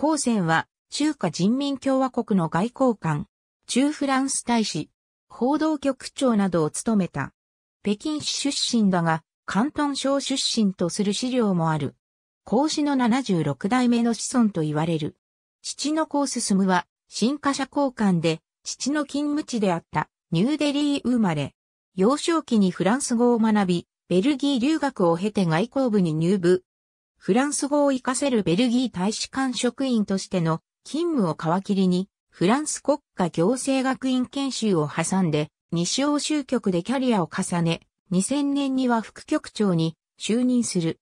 高専は、中華人民共和国の外交官、中フランス大使、報道局長などを務めた。北京市出身だが、広東省出身とする資料もある。孔子の76代目の子孫と言われる。父の孔進は、新華社交官で、父の勤務地であったニューデリー生まれ。幼少期にフランス語を学び、ベルギー留学を経て外交部に入部。フランス語を活かせるベルギー大使館職員としての勤務を皮切りに、フランス国家行政学院研修を挟んで、西欧州局でキャリアを重ね、2000年には副局長に就任する。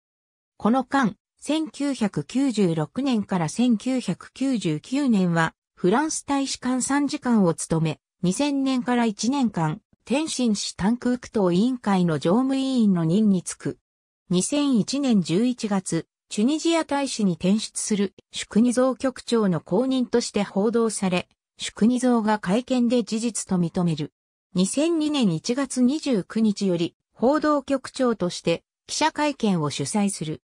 この間、1996年から1999年は、フランス大使館参事官を務め、2000年から1年間、天津市タンク区党委員会の常務委員の任につく。2001年11月、チュニジア大使に転出する宿二蔵局長の公認として報道され、宿二蔵が会見で事実と認める。2002年1月29日より報道局長として記者会見を主催する。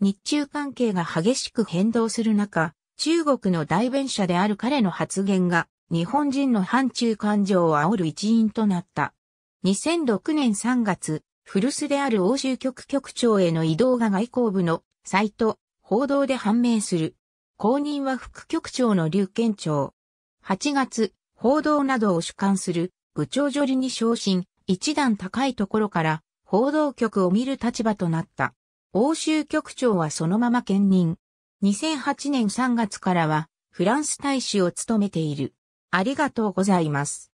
日中関係が激しく変動する中、中国の代弁者である彼の発言が日本人の反中感情を煽る一因となった。2006年3月、古巣である欧州局局長への移動が外交部のサイト、報道で判明する。後任は副局長の劉県長。8月、報道などを主管する部長女流に昇進、一段高いところから報道局を見る立場となった。欧州局長はそのまま兼任。2008年3月からはフランス大使を務めている。ありがとうございます。